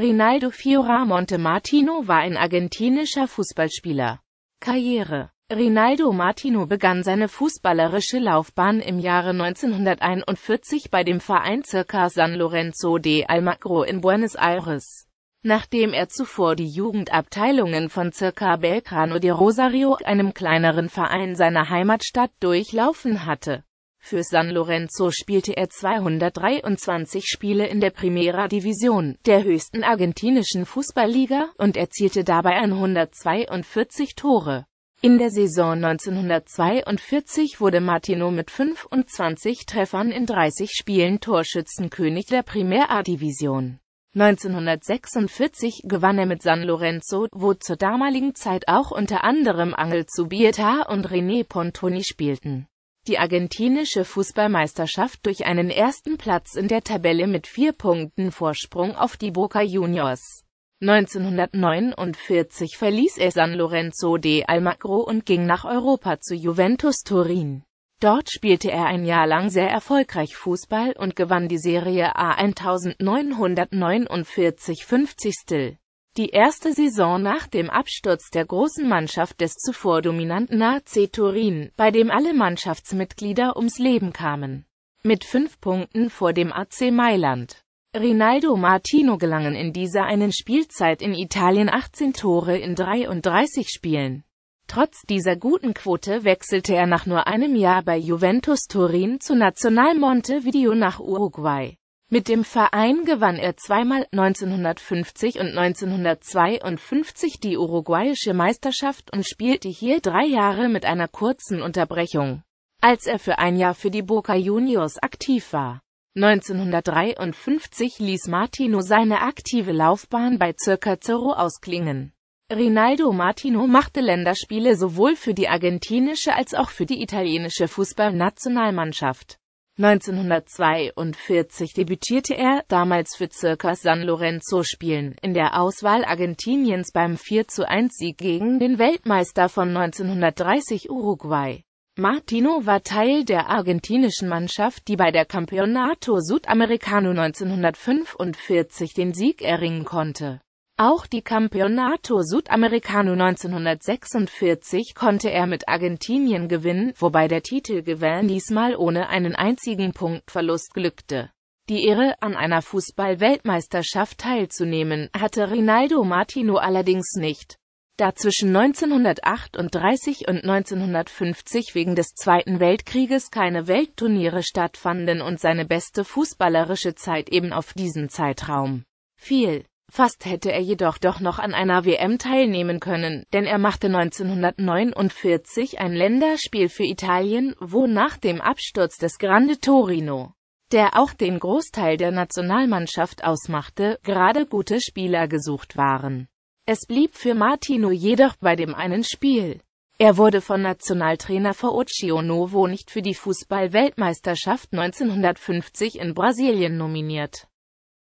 Rinaldo Fioramonte Martino war ein argentinischer Fußballspieler. Karriere Rinaldo Martino begann seine fußballerische Laufbahn im Jahre 1941 bei dem Verein Circa San Lorenzo de Almagro in Buenos Aires. Nachdem er zuvor die Jugendabteilungen von Circa Belgrano de Rosario, einem kleineren Verein seiner Heimatstadt, durchlaufen hatte, für San Lorenzo spielte er 223 Spiele in der Primera Division, der höchsten argentinischen Fußballliga, und erzielte dabei 142 Tore. In der Saison 1942 wurde Martino mit 25 Treffern in 30 Spielen Torschützenkönig der Primera Division. 1946 gewann er mit San Lorenzo, wo zur damaligen Zeit auch unter anderem Angel Zubieta und René Pontoni spielten die argentinische Fußballmeisterschaft durch einen ersten Platz in der Tabelle mit vier Punkten Vorsprung auf die Boca Juniors. 1949 verließ er San Lorenzo de Almagro und ging nach Europa zu Juventus Turin. Dort spielte er ein Jahr lang sehr erfolgreich Fußball und gewann die Serie A 1949 50. Die erste Saison nach dem Absturz der großen Mannschaft des zuvor dominanten AC Turin, bei dem alle Mannschaftsmitglieder ums Leben kamen. Mit fünf Punkten vor dem AC Mailand. Rinaldo Martino gelangen in dieser einen Spielzeit in Italien 18 Tore in 33 Spielen. Trotz dieser guten Quote wechselte er nach nur einem Jahr bei Juventus Turin zu National Montevideo nach Uruguay. Mit dem Verein gewann er zweimal 1950 und 1952 die uruguayische Meisterschaft und spielte hier drei Jahre mit einer kurzen Unterbrechung, als er für ein Jahr für die Boca Juniors aktiv war. 1953 ließ Martino seine aktive Laufbahn bei Circa Zero ausklingen. Rinaldo Martino machte Länderspiele sowohl für die argentinische als auch für die italienische Fußballnationalmannschaft. 1942 debütierte er, damals für Circa San Lorenzo Spielen, in der Auswahl Argentiniens beim 4-1-Sieg gegen den Weltmeister von 1930 Uruguay. Martino war Teil der argentinischen Mannschaft, die bei der Campeonato Sudamericano 1945 den Sieg erringen konnte. Auch die Campeonato Sudamericano 1946 konnte er mit Argentinien gewinnen, wobei der Titelgewinn diesmal ohne einen einzigen Punktverlust glückte. Die Ehre, an einer Fußball-Weltmeisterschaft teilzunehmen, hatte Rinaldo Martino allerdings nicht. Da zwischen 1938 und 1950 wegen des Zweiten Weltkrieges keine Weltturniere stattfanden und seine beste fußballerische Zeit eben auf diesen Zeitraum fiel. Fast hätte er jedoch doch noch an einer WM teilnehmen können, denn er machte 1949 ein Länderspiel für Italien, wo nach dem Absturz des Grande Torino, der auch den Großteil der Nationalmannschaft ausmachte, gerade gute Spieler gesucht waren. Es blieb für Martino jedoch bei dem einen Spiel. Er wurde von Nationaltrainer Faucio Novo nicht für die Fußballweltmeisterschaft 1950 in Brasilien nominiert.